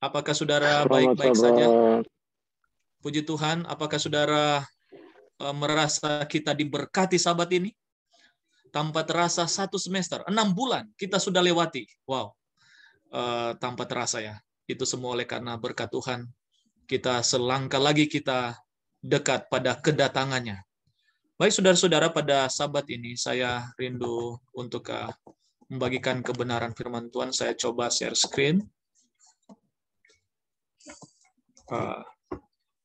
Apakah saudara baik-baik saja? Puji Tuhan, apakah saudara eh, merasa kita diberkati sahabat ini? Tanpa terasa satu semester, enam bulan kita sudah lewati. Wow, uh, tanpa terasa ya. Itu semua oleh karena berkat Tuhan. Kita selangkah lagi kita dekat pada kedatangannya. Baik saudara-saudara, pada sabat ini saya rindu untuk eh, membagikan kebenaran firman Tuhan. Saya coba share screen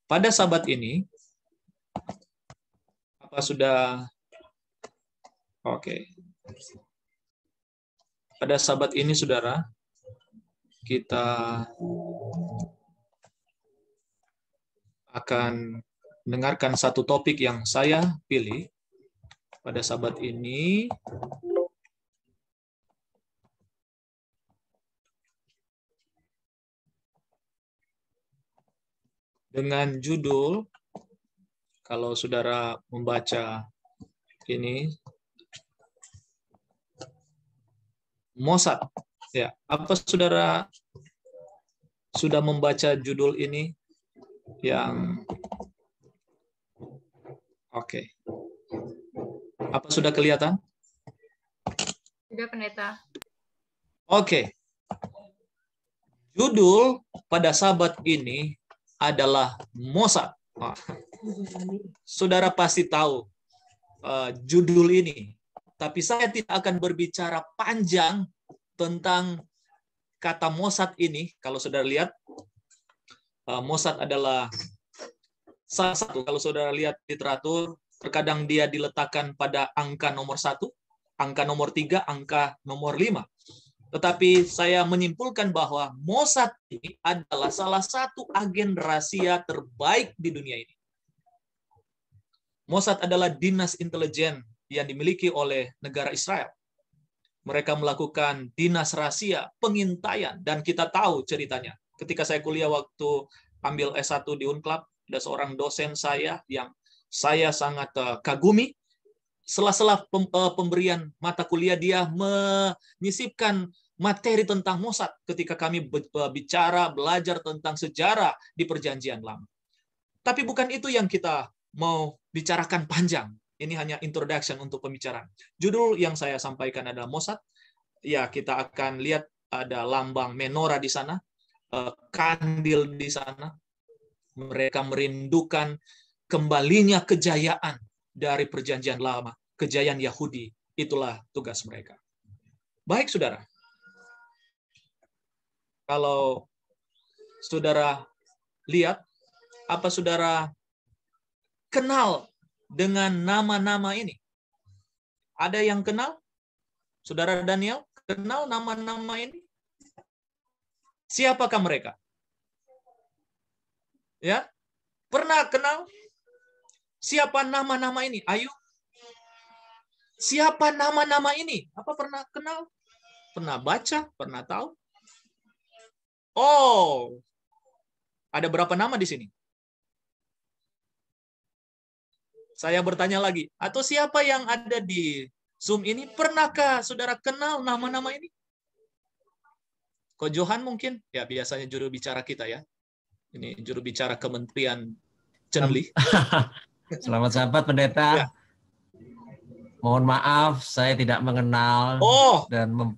pada sabat ini apa sudah oke okay. pada sabat ini saudara kita akan mendengarkan satu topik yang saya pilih pada sabat ini dengan judul kalau saudara membaca ini mosad Ya, apa saudara sudah membaca judul ini yang oke. Okay. Apa sudah kelihatan? Sudah pendeta. Oke. Okay. Judul pada sabat ini adalah Oh. Saudara pasti tahu uh, judul ini, tapi saya tidak akan berbicara panjang tentang kata Mosad ini. Kalau saudara lihat, uh, adalah salah satu. Kalau saudara lihat literatur, terkadang dia diletakkan pada angka nomor satu, angka nomor tiga, angka nomor lima. Tetapi saya menyimpulkan bahwa Mossad ini adalah salah satu agen rahasia terbaik di dunia ini. Mossad adalah dinas intelijen yang dimiliki oleh negara Israel. Mereka melakukan dinas rahasia, pengintaian, dan kita tahu ceritanya. Ketika saya kuliah waktu ambil S1 di unclab ada seorang dosen saya yang saya sangat eh, kagumi, sela-sela eh, pemberian mata kuliah dia menyisipkan materi tentang Mosad ketika kami bicara belajar tentang sejarah di Perjanjian Lama. Tapi bukan itu yang kita mau bicarakan panjang. Ini hanya introduction untuk pembicaraan. Judul yang saya sampaikan adalah Mosad. Ya, kita akan lihat ada lambang menora di sana, eh, kandil di sana. Mereka merindukan kembalinya kejayaan dari perjanjian lama, kejayaan Yahudi. Itulah tugas mereka. Baik, saudara. Kalau saudara lihat, apa saudara kenal dengan nama-nama ini? Ada yang kenal? Saudara Daniel, kenal nama-nama ini? Siapakah mereka? Ya, pernah kenal Siapa nama-nama ini? Ayo. Siapa nama-nama ini? Apa pernah kenal? Pernah baca? Pernah tahu? Oh. Ada berapa nama di sini? Saya bertanya lagi. Atau siapa yang ada di Zoom ini? Pernahkah saudara kenal nama-nama ini? Ko Johan mungkin? Ya, biasanya juru bicara kita ya. Ini juru bicara Kementerian Cenli. Selamat sahabat pendeta. Ya. Mohon maaf, saya tidak mengenal oh. dan mem,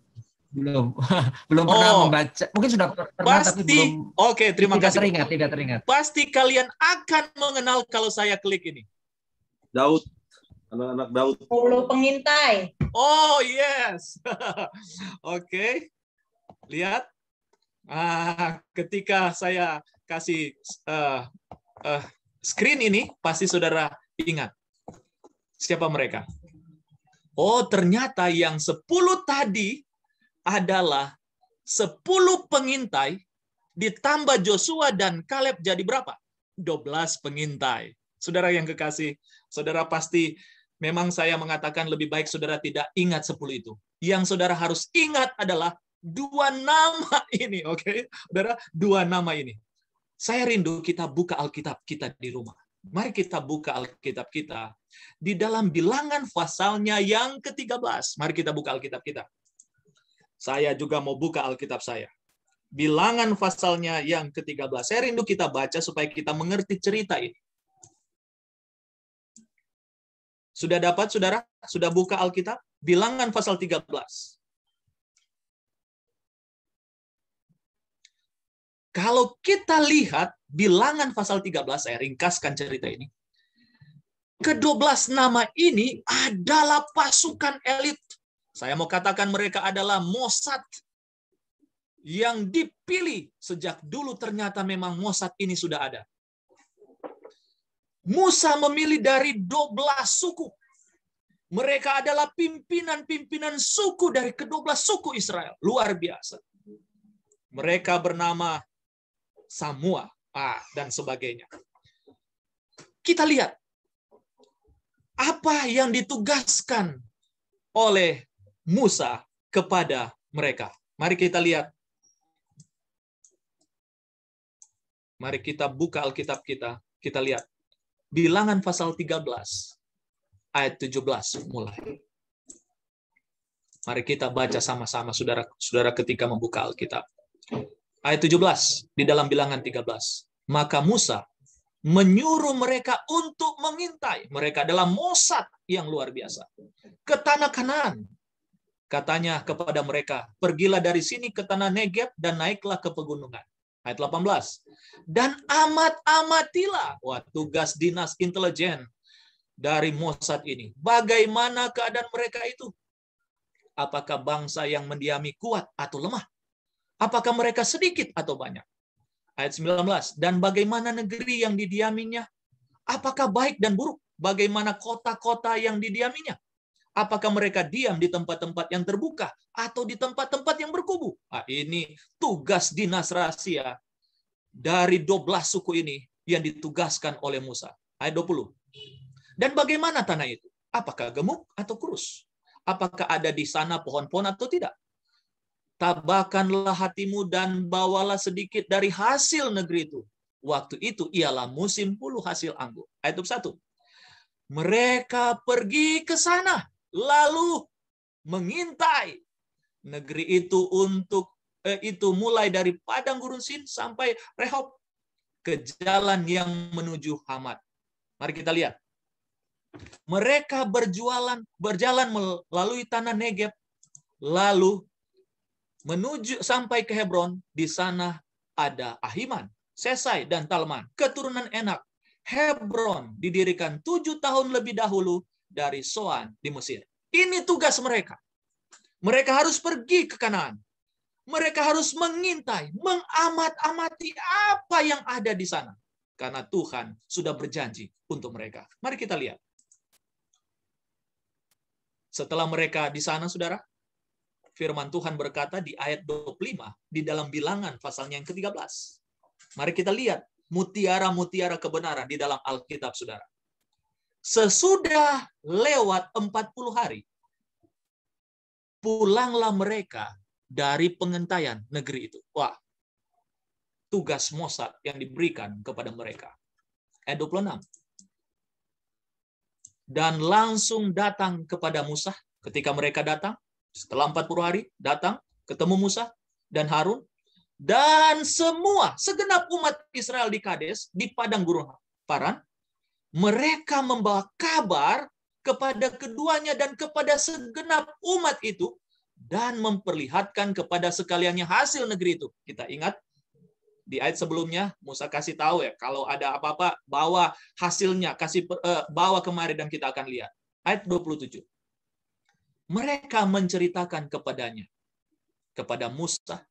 belum belum oh. pernah membaca. Mungkin sudah pernah Pasti. tapi belum. Oke, okay, terima tidak kasih. Teringat, tidak teringat. Pasti kalian akan mengenal kalau saya klik ini. Daud, anak-anak Daud. Paulo pengintai. Oh yes, oke. Okay. Lihat, ah, ketika saya kasih uh, uh, screen ini pasti saudara ingat siapa mereka. Oh, ternyata yang 10 tadi adalah 10 pengintai ditambah Joshua dan Caleb jadi berapa? 12 pengintai. Saudara yang kekasih, saudara pasti memang saya mengatakan lebih baik saudara tidak ingat 10 itu. Yang saudara harus ingat adalah dua nama ini, oke? Okay? Saudara, dua nama ini. Saya rindu kita buka Alkitab kita di rumah. Mari kita buka Alkitab kita di dalam bilangan pasalnya yang ke-13. Mari kita buka Alkitab kita. Saya juga mau buka Alkitab saya. Bilangan pasalnya yang ke-13. Saya rindu kita baca supaya kita mengerti cerita ini. Sudah dapat, saudara? Sudah buka Alkitab? Bilangan pasal 13. Kalau kita lihat bilangan pasal 13, saya ringkaskan cerita ini. Kedua nama ini adalah pasukan elit. Saya mau katakan mereka adalah mosad yang dipilih sejak dulu ternyata memang mosad ini sudah ada. Musa memilih dari 12 suku. Mereka adalah pimpinan-pimpinan suku dari ke-12 suku Israel. Luar biasa. Mereka bernama semua dan sebagainya. Kita lihat apa yang ditugaskan oleh Musa kepada mereka. Mari kita lihat. Mari kita buka Alkitab kita. Kita lihat. Bilangan pasal 13 ayat 17 mulai. Mari kita baca sama-sama saudara-saudara ketika membuka Alkitab ayat 17 di dalam bilangan 13. Maka Musa menyuruh mereka untuk mengintai. Mereka dalam mosat yang luar biasa. Ke tanah kanan. Katanya kepada mereka, pergilah dari sini ke tanah Negeb dan naiklah ke pegunungan. Ayat 18. Dan amat-amatilah. Wah, tugas dinas intelijen dari mosad ini. Bagaimana keadaan mereka itu? Apakah bangsa yang mendiami kuat atau lemah? Apakah mereka sedikit atau banyak? Ayat 19. Dan bagaimana negeri yang didiaminya? Apakah baik dan buruk? Bagaimana kota-kota yang didiaminya? Apakah mereka diam di tempat-tempat yang terbuka atau di tempat-tempat yang berkubu? Nah, ini tugas dinas rahasia dari 12 suku ini yang ditugaskan oleh Musa. Ayat 20. Dan bagaimana tanah itu? Apakah gemuk atau kurus? Apakah ada di sana pohon-pohon atau tidak? tabahkanlah hatimu dan bawalah sedikit dari hasil negeri itu. Waktu itu ialah musim puluh hasil anggur. Ayat 1. Mereka pergi ke sana, lalu mengintai negeri itu untuk eh, itu mulai dari padang gurun sin sampai rehob ke jalan yang menuju Hamat. Mari kita lihat. Mereka berjualan berjalan melalui tanah Negeb lalu menuju sampai ke Hebron, di sana ada Ahiman, Sesai, dan Talman, keturunan Enak. Hebron didirikan tujuh tahun lebih dahulu dari Soan di Mesir. Ini tugas mereka. Mereka harus pergi ke kanan Mereka harus mengintai, mengamat-amati apa yang ada di sana. Karena Tuhan sudah berjanji untuk mereka. Mari kita lihat. Setelah mereka di sana, saudara, firman Tuhan berkata di ayat 25 di dalam bilangan pasalnya yang ke-13. Mari kita lihat mutiara-mutiara kebenaran di dalam Alkitab Saudara. Sesudah lewat 40 hari pulanglah mereka dari pengentaian negeri itu. Wah. Tugas Mosad yang diberikan kepada mereka. Ayat 26 dan langsung datang kepada Musa ketika mereka datang setelah 40 hari datang ketemu Musa dan Harun dan semua segenap umat Israel di Kades di padang gurun Paran mereka membawa kabar kepada keduanya dan kepada segenap umat itu dan memperlihatkan kepada sekaliannya hasil negeri itu. Kita ingat di ayat sebelumnya Musa kasih tahu ya kalau ada apa-apa bawa hasilnya kasih eh, bawa kemari dan kita akan lihat. Ayat 27 mereka menceritakan kepadanya, kepada Musa,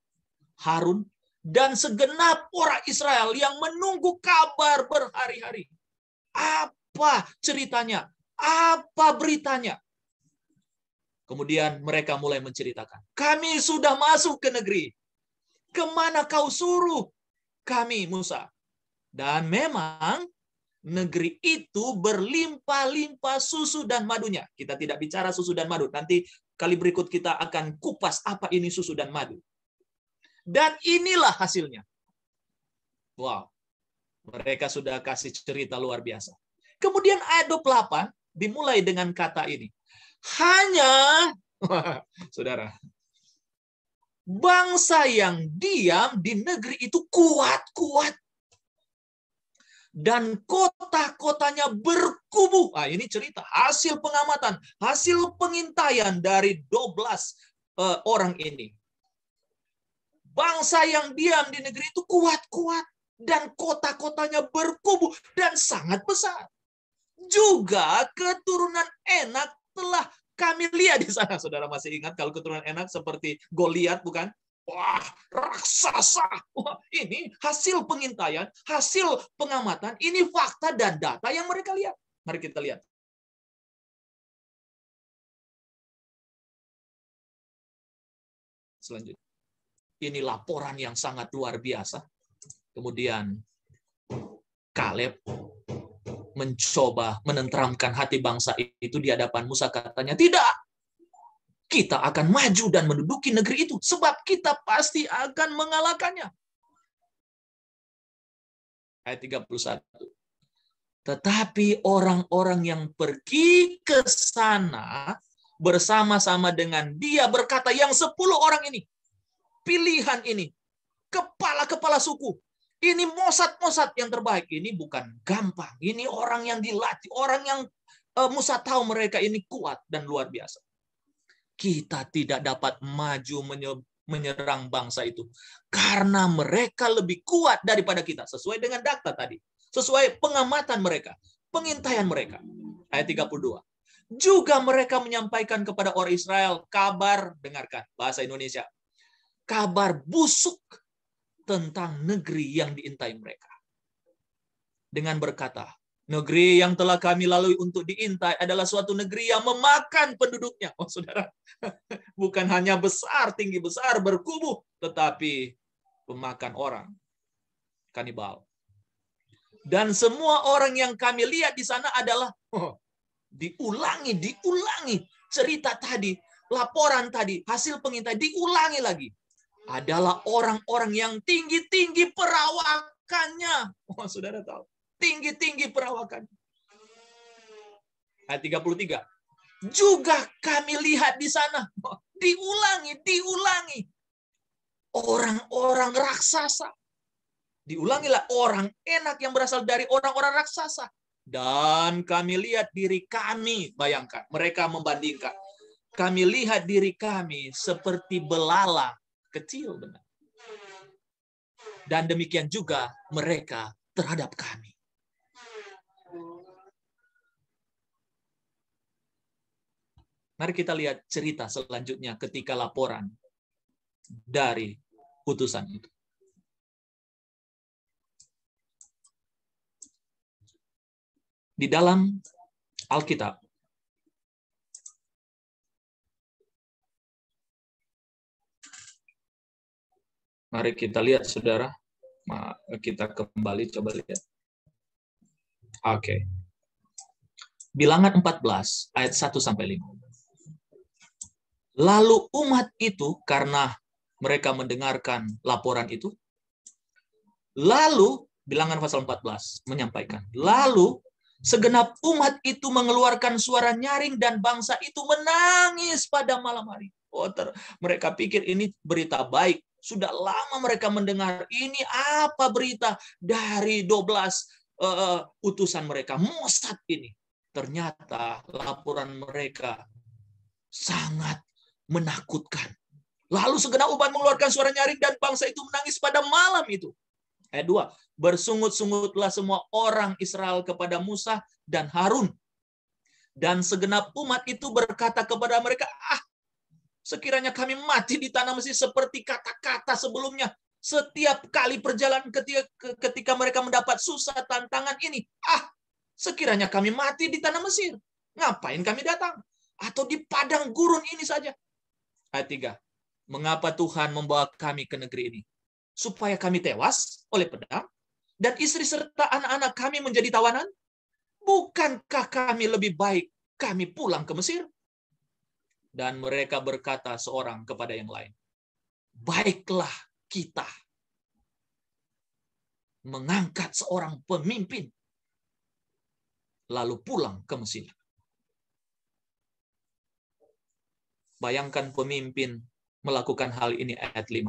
Harun, dan segenap orang Israel yang menunggu kabar berhari-hari. Apa ceritanya? Apa beritanya? Kemudian mereka mulai menceritakan, kami sudah masuk ke negeri. Kemana kau suruh kami, Musa? Dan memang negeri itu berlimpah-limpah susu dan madunya. Kita tidak bicara susu dan madu. Nanti kali berikut kita akan kupas apa ini susu dan madu. Dan inilah hasilnya. Wow. Mereka sudah kasih cerita luar biasa. Kemudian ayat 28 dimulai dengan kata ini. Hanya, saudara, bangsa yang diam di negeri itu kuat-kuat dan kota-kotanya berkubu. Nah, ini cerita hasil pengamatan, hasil pengintaian dari 12 uh, eh, orang ini. Bangsa yang diam di negeri itu kuat-kuat dan kota-kotanya berkubu dan sangat besar. Juga keturunan enak telah kami lihat di sana. Saudara masih ingat kalau keturunan enak seperti Goliat bukan? Wah, raksasa. Wah, ini hasil pengintaian, hasil pengamatan, ini fakta dan data yang mereka lihat. Mari kita lihat. Selanjutnya. Ini laporan yang sangat luar biasa. Kemudian Kaleb mencoba menenteramkan hati bangsa itu di hadapan Musa katanya, "Tidak, kita akan maju dan menduduki negeri itu sebab kita pasti akan mengalahkannya. Ayat 31. Tetapi orang-orang yang pergi ke sana bersama-sama dengan dia berkata yang sepuluh orang ini, pilihan ini, kepala-kepala suku, ini mosat-mosat yang terbaik. Ini bukan gampang. Ini orang yang dilatih, orang yang uh, Musa tahu mereka ini kuat dan luar biasa kita tidak dapat maju menyerang bangsa itu karena mereka lebih kuat daripada kita sesuai dengan data tadi sesuai pengamatan mereka pengintaian mereka ayat 32 juga mereka menyampaikan kepada orang Israel kabar dengarkan bahasa Indonesia kabar busuk tentang negeri yang diintai mereka dengan berkata Negeri yang telah kami lalui untuk diintai adalah suatu negeri yang memakan penduduknya. Oh, saudara, bukan hanya besar, tinggi besar, berkubu, tetapi pemakan orang. Kanibal. Dan semua orang yang kami lihat di sana adalah oh, diulangi, diulangi cerita tadi, laporan tadi, hasil pengintai diulangi lagi. Adalah orang-orang yang tinggi-tinggi perawakannya. Oh, saudara tahu tinggi-tinggi perawakan. Ayat 33. Juga kami lihat di sana, diulangi, diulangi. Orang-orang raksasa. Diulangilah orang enak yang berasal dari orang-orang raksasa. Dan kami lihat diri kami, bayangkan, mereka membandingkan. Kami lihat diri kami seperti belalang kecil benar. Dan demikian juga mereka terhadap kami. Mari kita lihat cerita selanjutnya ketika laporan dari putusan itu. Di dalam Alkitab, Mari kita lihat, saudara. Kita kembali coba lihat. Oke. Okay. Bilangan 14 ayat 1 sampai 5. Lalu umat itu karena mereka mendengarkan laporan itu, lalu bilangan pasal 14 menyampaikan, lalu segenap umat itu mengeluarkan suara nyaring dan bangsa itu menangis pada malam hari. Oh, ter, mereka pikir ini berita baik. Sudah lama mereka mendengar ini apa berita dari 12 uh, eh, utusan mereka, Mossad ini. Ternyata laporan mereka sangat menakutkan. Lalu segenap umat mengeluarkan suara nyaring dan bangsa itu menangis pada malam itu. Ayat eh, dua. Bersungut-sungutlah semua orang Israel kepada Musa dan Harun. Dan segenap umat itu berkata kepada mereka, ah, sekiranya kami mati di tanah Mesir seperti kata-kata sebelumnya. Setiap kali perjalanan ketika, ketika mereka mendapat susah tantangan ini, ah, sekiranya kami mati di tanah Mesir. Ngapain kami datang? Atau di padang gurun ini saja Ayat 3. Mengapa Tuhan membawa kami ke negeri ini? Supaya kami tewas oleh pedang dan istri serta anak-anak kami menjadi tawanan? Bukankah kami lebih baik kami pulang ke Mesir? Dan mereka berkata seorang kepada yang lain, Baiklah kita mengangkat seorang pemimpin lalu pulang ke Mesir. Bayangkan pemimpin melakukan hal ini ayat 5.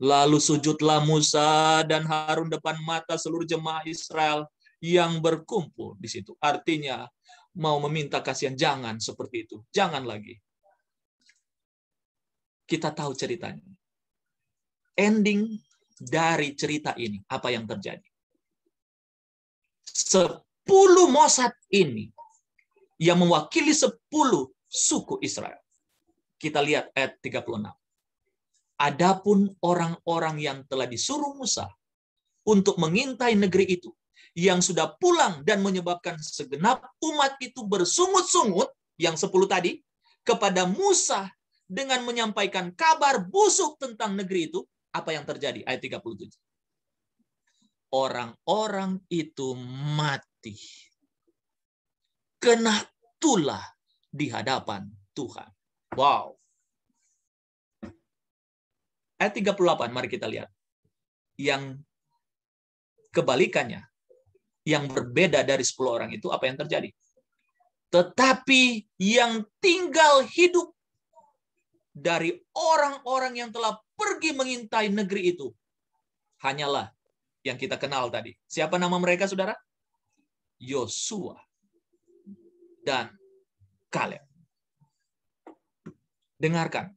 Lalu sujudlah Musa dan Harun depan mata seluruh jemaah Israel yang berkumpul di situ. Artinya mau meminta kasihan jangan seperti itu. Jangan lagi. Kita tahu ceritanya. Ending dari cerita ini apa yang terjadi? Sepuluh Mosad ini yang mewakili sepuluh suku Israel kita lihat ayat 36. Adapun orang-orang yang telah disuruh Musa untuk mengintai negeri itu, yang sudah pulang dan menyebabkan segenap umat itu bersungut-sungut, yang sepuluh tadi, kepada Musa dengan menyampaikan kabar busuk tentang negeri itu, apa yang terjadi? Ayat 37. Orang-orang itu mati. Kena tulah di hadapan Tuhan. Wow. Ayat 38, mari kita lihat. Yang kebalikannya, yang berbeda dari 10 orang itu apa yang terjadi? Tetapi yang tinggal hidup dari orang-orang yang telah pergi mengintai negeri itu hanyalah yang kita kenal tadi. Siapa nama mereka, saudara? Yosua dan Kaleb dengarkan.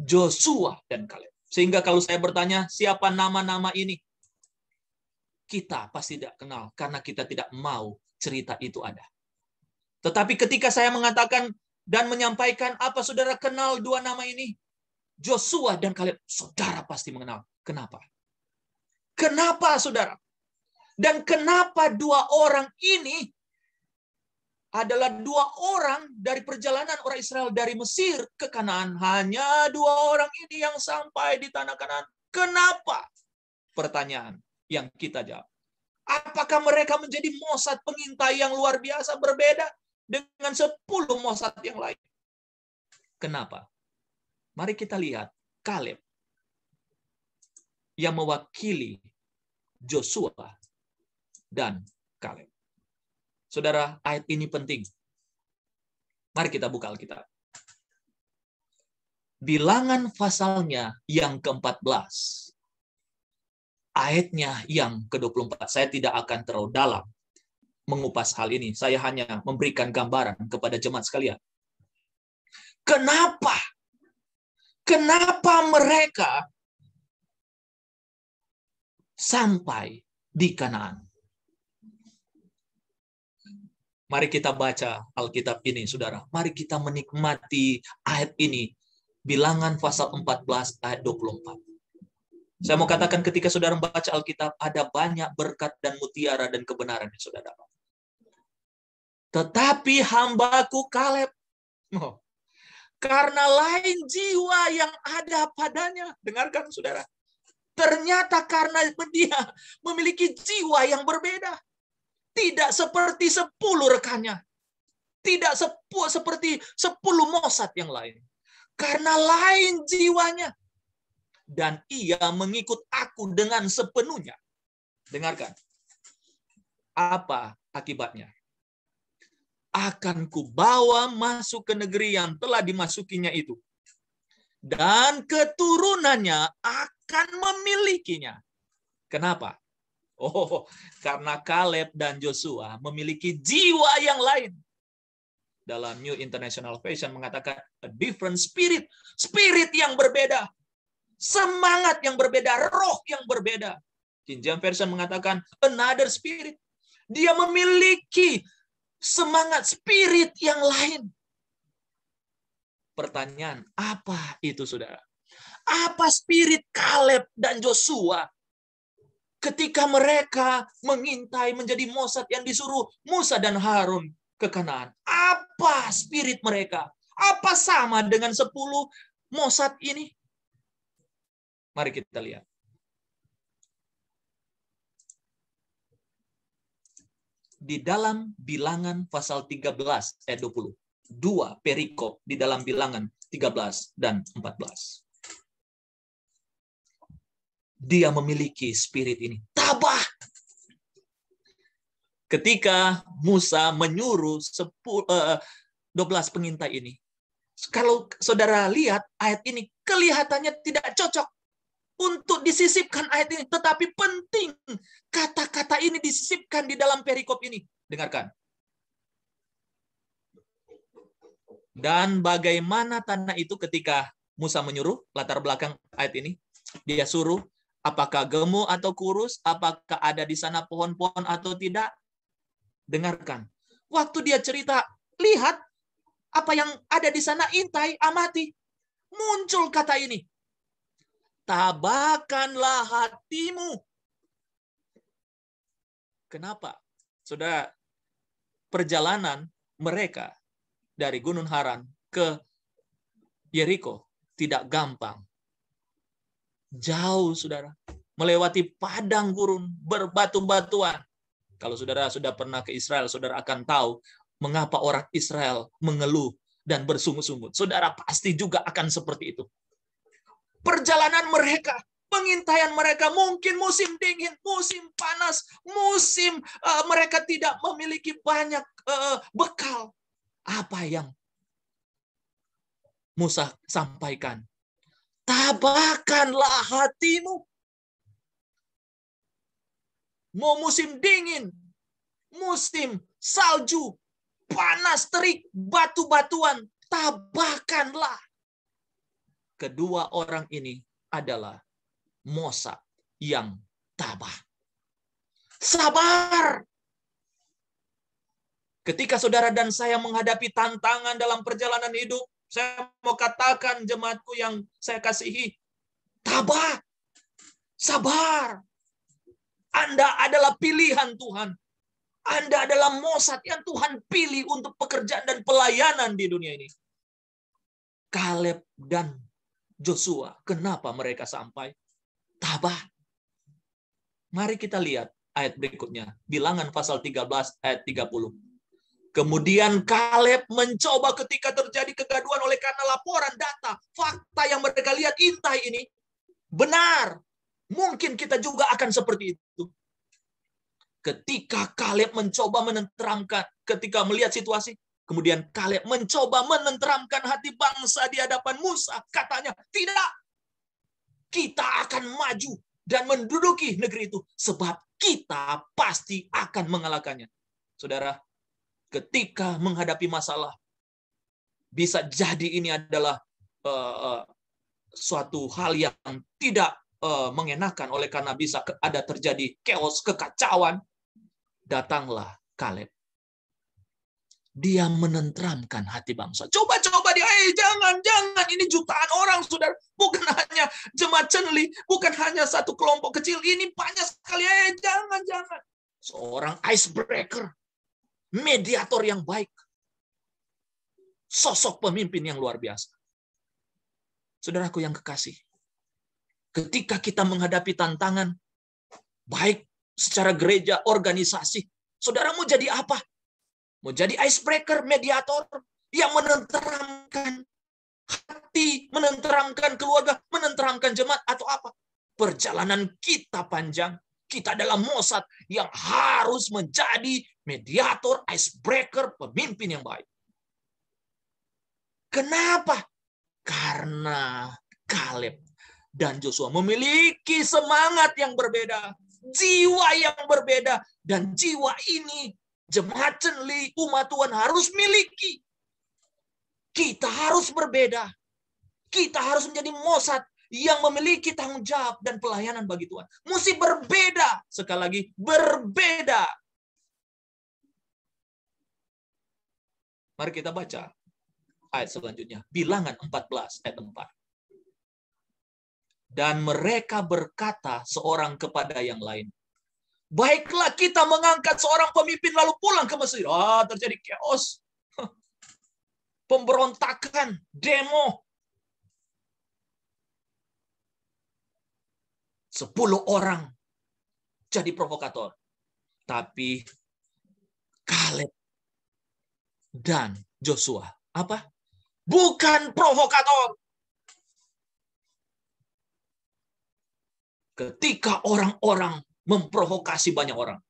Joshua dan Kaleb. Sehingga kalau saya bertanya siapa nama-nama ini, kita pasti tidak kenal karena kita tidak mau cerita itu ada. Tetapi ketika saya mengatakan dan menyampaikan apa saudara kenal dua nama ini, Joshua dan Kaleb, saudara pasti mengenal. Kenapa? Kenapa saudara? Dan kenapa dua orang ini adalah dua orang dari perjalanan orang Israel dari Mesir ke Kanaan. Hanya dua orang ini yang sampai di tanah Kanaan. Kenapa? Pertanyaan yang kita jawab. Apakah mereka menjadi mosad pengintai yang luar biasa berbeda dengan sepuluh mosad yang lain? Kenapa? Mari kita lihat Kaleb yang mewakili Joshua dan Kaleb. Saudara, ayat ini penting. Mari kita buka Alkitab. Bilangan pasalnya yang ke-14. Ayatnya yang ke-24. Saya tidak akan terlalu dalam mengupas hal ini. Saya hanya memberikan gambaran kepada jemaat sekalian. Kenapa? Kenapa mereka sampai di Kanaan? Mari kita baca Alkitab ini, saudara. Mari kita menikmati ayat ini. Bilangan pasal 14 ayat 24. Saya mau katakan ketika saudara membaca Alkitab, ada banyak berkat dan mutiara dan kebenaran yang saudara dapat. Tetapi hambaku Kaleb, oh, karena lain jiwa yang ada padanya. Dengarkan saudara. Ternyata karena dia memiliki jiwa yang berbeda. Tidak seperti sepuluh rekannya. Tidak sepu, seperti sepuluh Mosad yang lain. Karena lain jiwanya. Dan ia mengikut aku dengan sepenuhnya. Dengarkan. Apa akibatnya? Akan bawa masuk ke negeri yang telah dimasukinya itu. Dan keturunannya akan memilikinya. Kenapa? Oh, karena Caleb dan Joshua memiliki jiwa yang lain. Dalam New International Version mengatakan a different spirit, spirit yang berbeda, semangat yang berbeda, roh yang berbeda. James Version mengatakan another spirit. Dia memiliki semangat spirit yang lain. Pertanyaan, apa itu saudara? Apa spirit Caleb dan Joshua ketika mereka mengintai menjadi Mosad yang disuruh Musa dan Harun ke Kanaan. Apa spirit mereka? Apa sama dengan sepuluh Mosad ini? Mari kita lihat. Di dalam bilangan pasal 13 ayat eh 20. Dua perikop di dalam bilangan 13 dan 14 dia memiliki spirit ini. Tabah. Ketika Musa menyuruh 10, 12 eh, pengintai ini. Kalau saudara lihat ayat ini kelihatannya tidak cocok untuk disisipkan ayat ini. Tetapi penting kata-kata ini disisipkan di dalam perikop ini. Dengarkan. Dan bagaimana tanah itu ketika Musa menyuruh, latar belakang ayat ini, dia suruh Apakah gemuk atau kurus? Apakah ada di sana pohon-pohon atau tidak? Dengarkan. Waktu dia cerita, lihat apa yang ada di sana, intai, amati. Muncul kata ini. Tabakanlah hatimu. Kenapa? Sudah perjalanan mereka dari Gunung Haran ke Yeriko tidak gampang jauh saudara, melewati padang gurun, berbatu-batuan. Kalau saudara sudah pernah ke Israel, saudara akan tahu mengapa orang Israel mengeluh dan bersungut-sungut. Saudara pasti juga akan seperti itu. Perjalanan mereka, pengintaian mereka mungkin musim dingin, musim panas, musim uh, mereka tidak memiliki banyak uh, bekal. Apa yang Musa sampaikan Tabahkanlah hatimu. Mau musim dingin, musim salju, panas terik, batu-batuan, tabahkanlah. Kedua orang ini adalah Mosa yang tabah. Sabar. Ketika saudara dan saya menghadapi tantangan dalam perjalanan hidup, saya mau katakan jemaatku yang saya kasihi, tabah, sabar. Anda adalah pilihan Tuhan. Anda adalah mosat yang Tuhan pilih untuk pekerjaan dan pelayanan di dunia ini. Kaleb dan Joshua, kenapa mereka sampai? Tabah. Mari kita lihat ayat berikutnya. Bilangan pasal 13 ayat 30. Kemudian Kaleb mencoba ketika terjadi kegaduhan oleh karena laporan data, fakta yang mereka lihat intai ini benar. Mungkin kita juga akan seperti itu. Ketika Kaleb mencoba menenteramkan, ketika melihat situasi, kemudian Kaleb mencoba menenteramkan hati bangsa di hadapan Musa, katanya, "Tidak. Kita akan maju dan menduduki negeri itu sebab kita pasti akan mengalahkannya." Saudara, ketika menghadapi masalah. Bisa jadi ini adalah uh, uh, suatu hal yang tidak uh, mengenakan oleh karena bisa ada terjadi chaos, kekacauan. Datanglah Kaleb. Dia menentramkan hati bangsa. Coba-coba dia, hey, jangan, jangan. Ini jutaan orang, sudah Bukan hanya jemaat cenli, bukan hanya satu kelompok kecil. Ini banyak sekali, eh jangan, jangan. Seorang icebreaker mediator yang baik, sosok pemimpin yang luar biasa. Saudaraku yang kekasih, ketika kita menghadapi tantangan, baik secara gereja, organisasi, saudaramu jadi apa? Mau jadi icebreaker, mediator yang menenteramkan hati, menenteramkan keluarga, menenteramkan jemaat, atau apa? Perjalanan kita panjang, kita dalam mosad yang harus menjadi mediator, icebreaker, pemimpin yang baik. Kenapa? Karena Kaleb dan Joshua memiliki semangat yang berbeda, jiwa yang berbeda, dan jiwa ini jemaat cenli umat Tuhan harus miliki. Kita harus berbeda. Kita harus menjadi mosat yang memiliki tanggung jawab dan pelayanan bagi Tuhan. Mesti berbeda. Sekali lagi, berbeda. Mari kita baca ayat selanjutnya. Bilangan 14 ayat 4. Dan mereka berkata seorang kepada yang lain, Baiklah kita mengangkat seorang pemimpin lalu pulang ke Mesir. Ah, terjadi chaos. Pemberontakan, demo. Sepuluh orang jadi provokator. Tapi Kaleb dan Joshua. Apa? Bukan provokator. Ketika orang-orang memprovokasi banyak orang.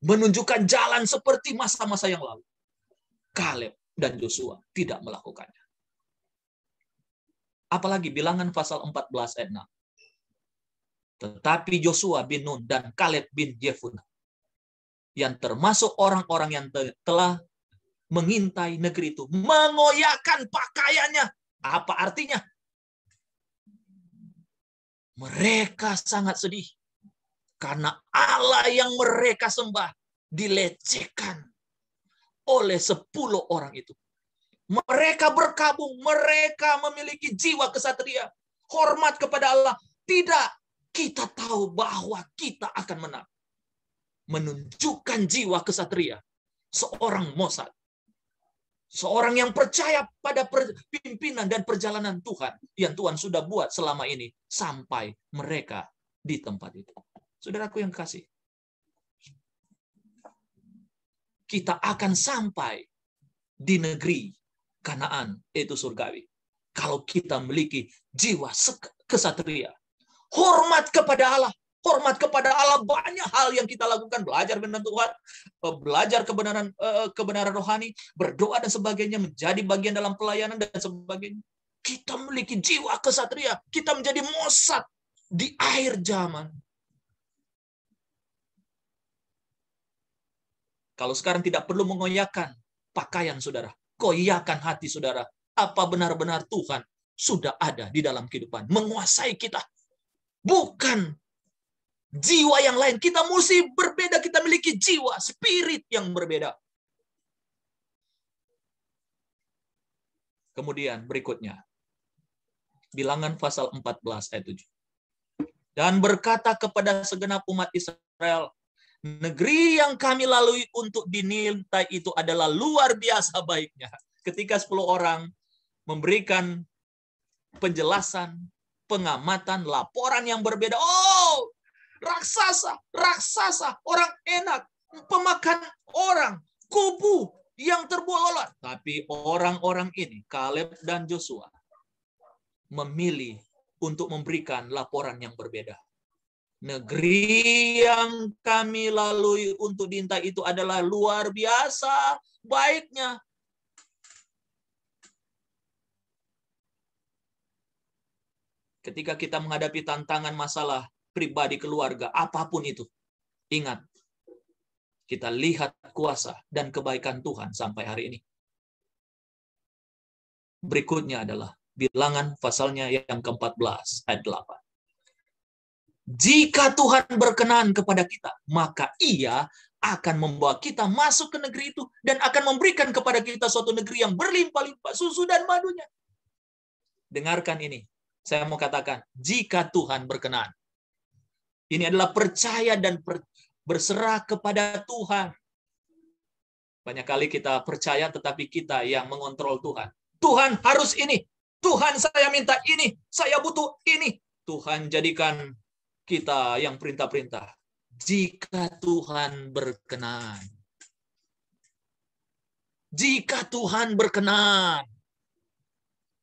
Menunjukkan jalan seperti masa-masa yang lalu. Kaleb dan Joshua tidak melakukannya. Apalagi bilangan pasal 14 ayat 6. Tetapi Joshua bin Nun dan Kaleb bin Jefuna yang termasuk orang-orang yang telah mengintai negeri itu, mengoyakkan pakaiannya. Apa artinya? Mereka sangat sedih karena Allah yang mereka sembah dilecehkan oleh sepuluh orang itu. Mereka berkabung, mereka memiliki jiwa kesatria, hormat kepada Allah. Tidak, kita tahu bahwa kita akan menang. Menunjukkan jiwa kesatria seorang Mosad. Seorang yang percaya pada pimpinan dan perjalanan Tuhan yang Tuhan sudah buat selama ini sampai mereka di tempat itu. Saudaraku yang kasih, kita akan sampai di negeri Kanaan itu surgawi. Kalau kita memiliki jiwa kesatria, hormat kepada Allah, hormat kepada Allah banyak hal yang kita lakukan belajar benar Tuhan eh, belajar kebenaran eh, kebenaran rohani berdoa dan sebagainya menjadi bagian dalam pelayanan dan sebagainya kita memiliki jiwa kesatria kita menjadi mosat di akhir zaman kalau sekarang tidak perlu mengoyakkan pakaian saudara koyakan hati saudara apa benar-benar Tuhan sudah ada di dalam kehidupan menguasai kita bukan jiwa yang lain. Kita mesti berbeda, kita memiliki jiwa, spirit yang berbeda. Kemudian berikutnya. Bilangan pasal 14 ayat 7. Dan berkata kepada segenap umat Israel, negeri yang kami lalui untuk dinilai itu adalah luar biasa baiknya. Ketika 10 orang memberikan penjelasan, pengamatan, laporan yang berbeda. Oh, raksasa, raksasa, orang enak, pemakan orang, kubu yang terbololot. Tapi orang-orang ini, Kaleb dan Joshua, memilih untuk memberikan laporan yang berbeda. Negeri yang kami lalui untuk dinta itu adalah luar biasa baiknya. Ketika kita menghadapi tantangan masalah, pribadi, keluarga, apapun itu. Ingat, kita lihat kuasa dan kebaikan Tuhan sampai hari ini. Berikutnya adalah bilangan pasalnya yang ke-14 ayat 8. Jika Tuhan berkenan kepada kita, maka ia akan membawa kita masuk ke negeri itu dan akan memberikan kepada kita suatu negeri yang berlimpah-limpah susu dan madunya. Dengarkan ini. Saya mau katakan, jika Tuhan berkenan. Ini adalah percaya dan per, berserah kepada Tuhan. Banyak kali kita percaya tetapi kita yang mengontrol Tuhan. Tuhan harus ini. Tuhan saya minta ini. Saya butuh ini. Tuhan jadikan kita yang perintah-perintah. Jika Tuhan berkenan. Jika Tuhan berkenan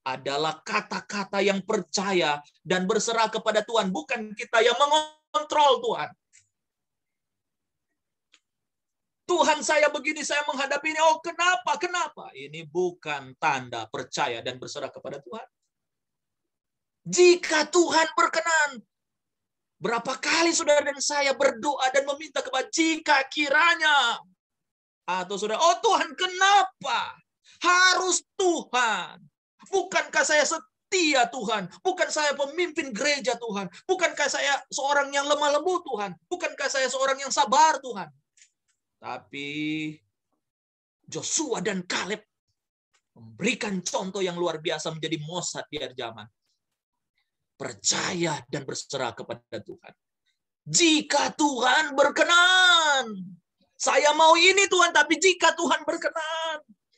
adalah kata-kata yang percaya dan berserah kepada Tuhan, bukan kita yang mengontrol kontrol Tuhan. Tuhan saya begini, saya menghadapi ini. Oh kenapa, kenapa? Ini bukan tanda percaya dan berserah kepada Tuhan. Jika Tuhan berkenan, berapa kali saudara dan saya berdoa dan meminta kepada jika kiranya. Atau saudara, oh Tuhan kenapa? Harus Tuhan. Bukankah saya setuju? setia ya Tuhan. Bukan saya pemimpin gereja Tuhan. Bukankah saya seorang yang lemah lembut Tuhan. Bukankah saya seorang yang sabar Tuhan. Tapi Joshua dan Caleb memberikan contoh yang luar biasa menjadi mosad di akhir zaman. Percaya dan berserah kepada Tuhan. Jika Tuhan berkenan, saya mau ini Tuhan, tapi jika Tuhan berkenan,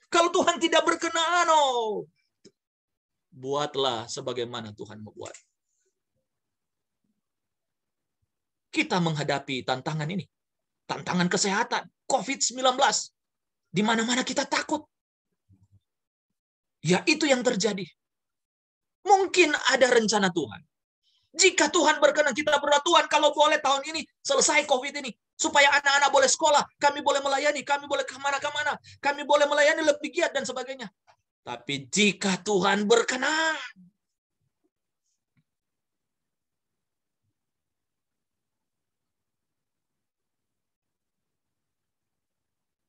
kalau Tuhan tidak berkenan, oh, buatlah sebagaimana Tuhan membuat. Kita menghadapi tantangan ini. Tantangan kesehatan, COVID-19. Di mana-mana kita takut. Ya itu yang terjadi. Mungkin ada rencana Tuhan. Jika Tuhan berkenan, kita berdoa Tuhan kalau boleh tahun ini selesai COVID ini. Supaya anak-anak boleh sekolah, kami boleh melayani, kami boleh kemana-kemana, kami boleh melayani lebih giat dan sebagainya. Tapi jika Tuhan berkenan,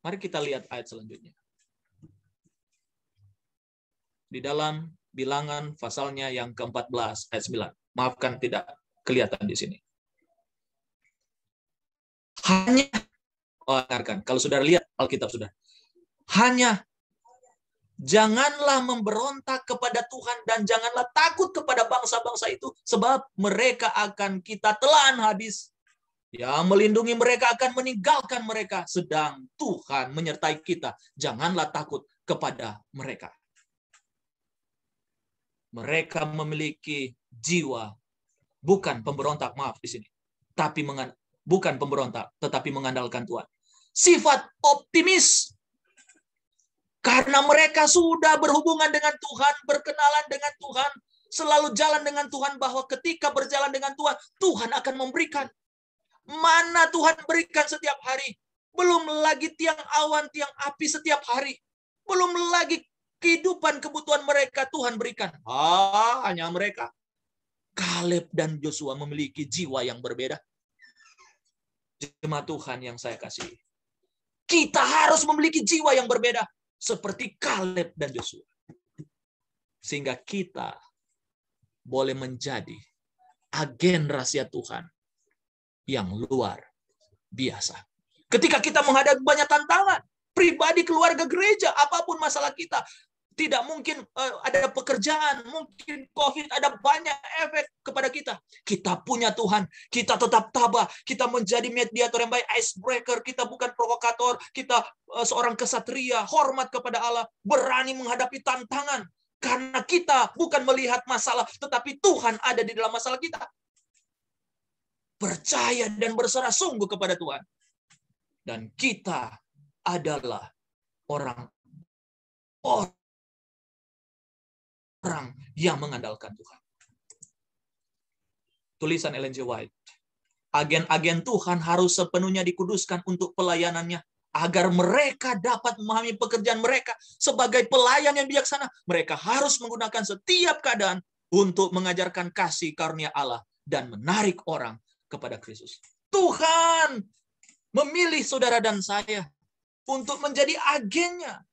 Mari kita lihat ayat selanjutnya. Di dalam bilangan pasalnya yang ke-14 ayat 9. Maafkan tidak kelihatan di sini. Hanya oh, Kalau sudah lihat Alkitab sudah. Hanya Janganlah memberontak kepada Tuhan dan janganlah takut kepada bangsa-bangsa itu sebab mereka akan kita telan habis. Yang melindungi mereka akan meninggalkan mereka sedang Tuhan menyertai kita. Janganlah takut kepada mereka. Mereka memiliki jiwa bukan pemberontak, maaf di sini. Tapi bukan pemberontak, tetapi mengandalkan Tuhan. Sifat optimis karena mereka sudah berhubungan dengan Tuhan, berkenalan dengan Tuhan, selalu jalan dengan Tuhan bahwa ketika berjalan dengan Tuhan, Tuhan akan memberikan. Mana Tuhan berikan setiap hari? Belum lagi tiang awan, tiang api setiap hari. Belum lagi kehidupan kebutuhan mereka Tuhan berikan. Ah, hanya mereka. Kaleb dan Joshua memiliki jiwa yang berbeda. Jemaat Tuhan yang saya kasih. Kita harus memiliki jiwa yang berbeda seperti Kaleb dan Yosua. Sehingga kita boleh menjadi agen rahasia Tuhan yang luar biasa. Ketika kita menghadapi banyak tantangan, pribadi, keluarga, gereja, apapun masalah kita, tidak mungkin uh, ada pekerjaan, mungkin COVID ada banyak efek kepada kita. Kita punya Tuhan, kita tetap tabah, kita menjadi mediator yang baik, icebreaker, kita bukan provokator, kita uh, seorang kesatria, hormat kepada Allah, berani menghadapi tantangan. Karena kita bukan melihat masalah, tetapi Tuhan ada di dalam masalah kita. Percaya dan berserah sungguh kepada Tuhan. Dan kita adalah orang orang orang yang mengandalkan Tuhan. Tulisan Ellen G. White. Agen-agen Tuhan harus sepenuhnya dikuduskan untuk pelayanannya agar mereka dapat memahami pekerjaan mereka sebagai pelayan yang bijaksana. Mereka harus menggunakan setiap keadaan untuk mengajarkan kasih karunia Allah dan menarik orang kepada Kristus. Tuhan memilih saudara dan saya untuk menjadi agennya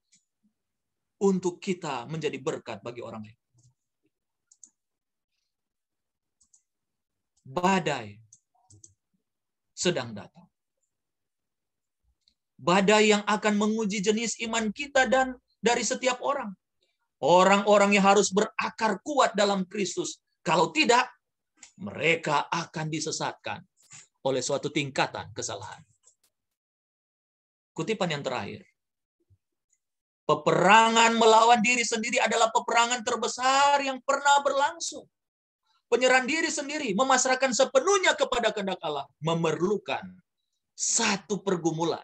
untuk kita menjadi berkat bagi orang lain. Badai sedang datang. Badai yang akan menguji jenis iman kita dan dari setiap orang. Orang-orang yang harus berakar kuat dalam Kristus. Kalau tidak, mereka akan disesatkan oleh suatu tingkatan kesalahan. Kutipan yang terakhir Peperangan melawan diri sendiri adalah peperangan terbesar yang pernah berlangsung. Penyerahan diri sendiri memasrahkan sepenuhnya kepada kehendak Allah memerlukan satu pergumulan.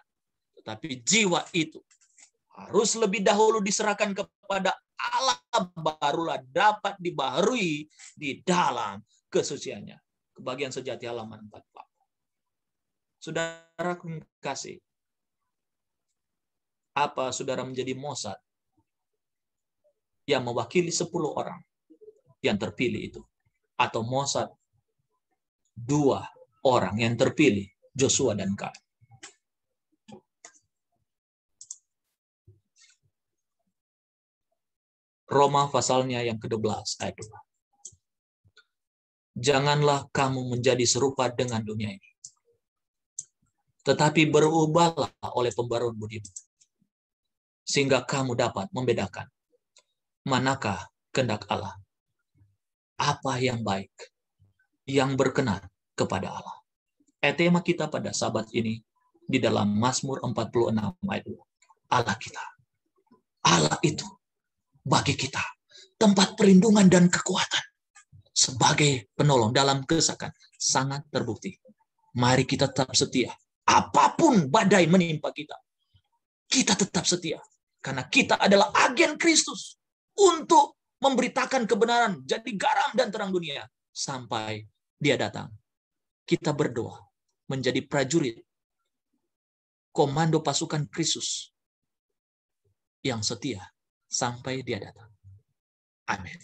Tetapi jiwa itu harus lebih dahulu diserahkan kepada Allah barulah dapat dibaharui di dalam kesuciannya. Kebagian sejati halaman 44. Saudara kasih, apa saudara menjadi Mosad yang mewakili 10 orang yang terpilih itu atau Mosad dua orang yang terpilih Joshua dan Kak. Roma pasalnya yang ke-12 ayat 2. Janganlah kamu menjadi serupa dengan dunia ini. Tetapi berubahlah oleh pembaruan budimu sehingga kamu dapat membedakan manakah kehendak Allah, apa yang baik, yang berkenan kepada Allah. Etika eh, tema kita pada sabat ini di dalam Mazmur 46 ayat 2. Allah kita. Allah itu bagi kita tempat perlindungan dan kekuatan sebagai penolong dalam kesakan sangat terbukti. Mari kita tetap setia. Apapun badai menimpa kita, kita tetap setia. Karena kita adalah agen Kristus untuk memberitakan kebenaran, jadi garam dan terang dunia sampai dia datang. Kita berdoa menjadi prajurit komando pasukan Kristus yang setia sampai dia datang. Amin.